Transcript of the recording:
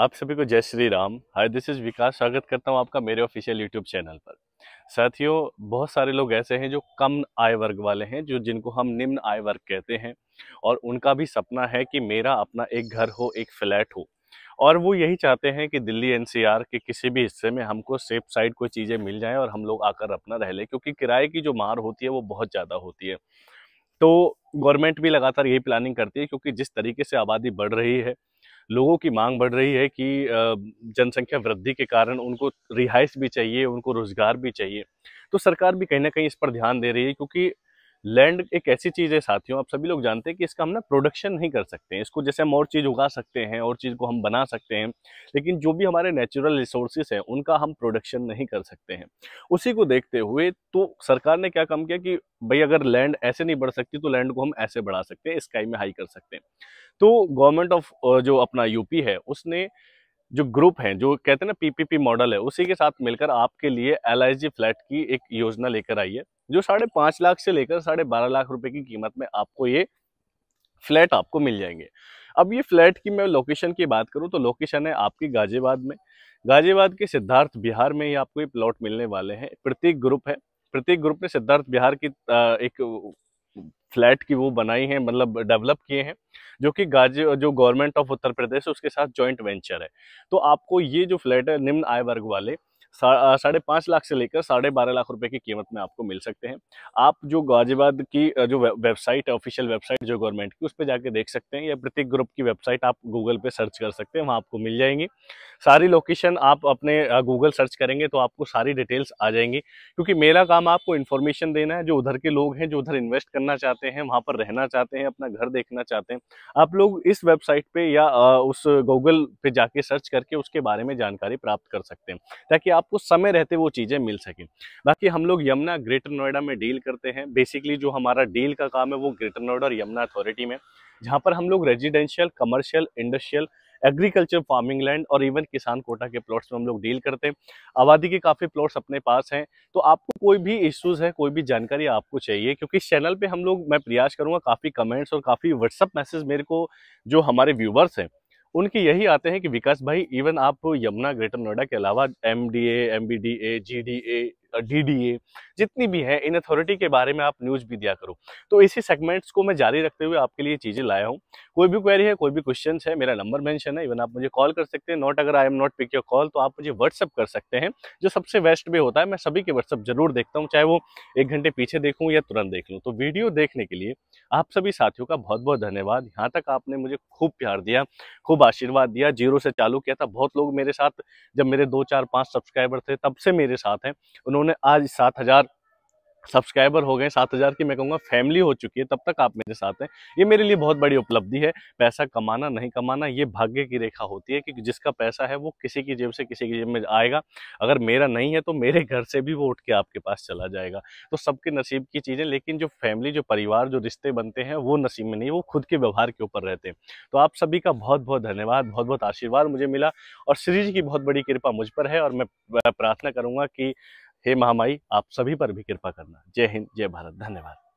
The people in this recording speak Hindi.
आप सभी को जय Shri Ram hi this is Vikas स्वागत करता हूँ आपका मेरे ऑफिशियल यूट्यूब चैनल पर साथियों बहुत सारे लोग ऐसे हैं जो कम आय वर्ग वाले हैं जो जिनको हम निम्न आय वर्ग कहते हैं और उनका भी सपना है कि मेरा अपना एक घर हो एक फ्लैट हो और वो यही चाहते हैं कि दिल्ली एनसीआर के किसी भी हिस्से में हमको सेफ साइड कोई चीज़ें मिल जाएँ और हम लोग आकर अपना रह लें क्योंकि किराए की जो मार होती है वो बहुत ज़्यादा होती है तो गवर्नमेंट भी लगातार यही प्लानिंग करती है क्योंकि जिस तरीके से आबादी बढ़ रही है लोगों की मांग बढ़ रही है कि जनसंख्या वृद्धि के कारण उनको रिहाइश भी चाहिए उनको रोज़गार भी चाहिए तो सरकार भी कहीं ना कहीं इस पर ध्यान दे रही है क्योंकि लैंड एक ऐसी चीज़ है साथियों आप सभी लोग जानते हैं कि इसका हम ना प्रोडक्शन नहीं कर सकते हैं इसको जैसे हम और चीज़ उगा सकते हैं और चीज़ को हम बना सकते हैं लेकिन जो भी हमारे नेचुरल रिसोर्सेस हैं उनका हम प्रोडक्शन नहीं कर सकते हैं उसी को देखते हुए तो सरकार ने क्या काम किया कि भाई अगर लैंड ऐसे नहीं बढ़ सकती तो लैंड को हम ऐसे बढ़ा सकते हैं स्काई में हाई कर सकते हैं तो गवर्नमेंट ऑफ जो अपना यूपी है उसने जो ग्रुप हैं जो कहते हैं ना पीपीपी मॉडल है उसी के साथ मिलकर आपके लिए एल फ्लैट की एक योजना लेकर आई है जो साढ़े पांच लाख से लेकर साढ़े बारह लाख रुपए की कीमत में आपको ये फ्लैट आपको मिल जाएंगे अब ये फ्लैट की मैं लोकेशन की बात करूँ तो लोकेशन है आपकी गाजियाबाद में गाजियाबाद के सिद्धार्थ बिहार में ही आपको ये प्लॉट मिलने वाले हैं प्रत्येक ग्रुप है प्रत्येक ग्रुप में सिद्धार्थ बिहार की एक फ्लैट की वो बनाई हैं मतलब डेवलप किए हैं जो कि गाजी जो गवर्नमेंट ऑफ उत्तर प्रदेश उसके साथ जॉइंट वेंचर है तो आपको ये जो फ्लैट है निम्न आय वर्ग वाले साढ़े पाँच लाख से लेकर साढ़े बारह लाख रुपए की कीमत में आपको मिल सकते हैं आप जो गाजियाबाद की जो वेबसाइट है ऑफिशियल वेबसाइट जो गवर्नमेंट की उस पर जाके देख सकते हैं या प्रत्येक ग्रुप की वेबसाइट आप गूगल पे सर्च कर सकते हैं वहाँ आपको मिल जाएंगी सारी लोकेशन आप अपने गूगल सर्च करेंगे तो आपको सारी डिटेल्स आ जाएंगी क्योंकि मेरा काम आपको इन्फॉर्मेशन देना है जो उधर के लोग हैं जो उधर इन्वेस्ट करना चाहते हैं वहाँ पर रहना चाहते हैं अपना घर देखना चाहते हैं आप लोग इस वेबसाइट पर या उस गूगल पर जाके सर्च करके उसके बारे में जानकारी प्राप्त कर सकते हैं ताकि आप आपको समय रहते वो चीज़ें मिल सकें बाकी हम लोग यमुना ग्रेटर नोएडा में डील करते हैं बेसिकली जो हमारा डील का काम है वो ग्रेटर नोएडा और यमुना अथॉरिटी में जहाँ पर हम लोग residential commercial industrial agriculture farming land और इवन किसान कोटा के प्लॉट्स में हम लोग डील करते हैं आबादी के काफ़ी प्लॉट्स अपने पास हैं तो आपको कोई भी इश्यूज है कोई भी जानकारी आपको चाहिए क्योंकि इस चैनल पे हम लोग मैं प्रयास करूँगा काफ़ी कमेंट्स और काफ़ी व्हाट्सअप मैसेज मेरे को जो हमारे व्यूवर्स हैं उनके यही आते हैं कि विकास भाई इवन आप यमुना ग्रेटर नोएडा के अलावा M D A M B D A G D A DDA जितनी भी है इन अथॉरिटी के बारे में आप न्यूज़ भी दिया करो तो इसी सेगमेंट्स को मैं जारी रखते हुए आपके लिए चीज़ें लाया हूँ कोई भी क्वेरी है कोई भी क्वेश्चन है मेरा नंबर मैंशन है इवन आप मुझे कॉल कर सकते हैं नॉट अगर I am not pick your call तो आप मुझे व्हाट्सअप कर सकते हैं जो सबसे बेस्ट भी होता है मैं सभी के व्हाट्सअप जरूर देखता हूँ चाहे वो एक घंटे पीछे देखूँ या तुरंत देख लूँ तो वीडियो देखने के लिए आप सभी साथियों का बहुत बहुत धन्यवाद यहाँ तक आपने मुझे खूब प्यार दिया खूब आशीर्वाद दिया जीरो से चालू किया था बहुत लोग मेरे साथ जब मेरे दो चार पांच सब्सक्राइबर थे तब से मेरे साथ हैं उन्होंने उन्होंने आज सात हज़ार सब्सक्राइबर हो गए सात हज़ार की मैं कहूँगा फैमिली हो चुकी है तब तक आप मेरे साथ हैं ये मेरे लिए बहुत बड़ी उपलब्धि है पैसा कमाना नहीं कमाना ये भाग्य की रेखा होती है कि जिसका पैसा है वो किसी की जेब से किसी की जेब में आएगा अगर मेरा नहीं है तो मेरे घर से भी वो उठ के आपके पास चला जाएगा तो सबके नसीब की चीज़ें लेकिन जो फैमिली जो परिवार जो रिश्ते बनते हैं वो नसीब में नहीं वो खुद के व्यवहार के ऊपर रहते हैं तो आप सभी का बहुत बहुत धन्यवाद बहुत बहुत आशीर्वाद मुझे मिला और श्री जी की बहुत बड़ी कृपा मुझ पर है और मैं प्रार्थना करूँगा कि हे महामाई आप सभी पर भी कृपा करना जय हिंद जय भारत धन्यवाद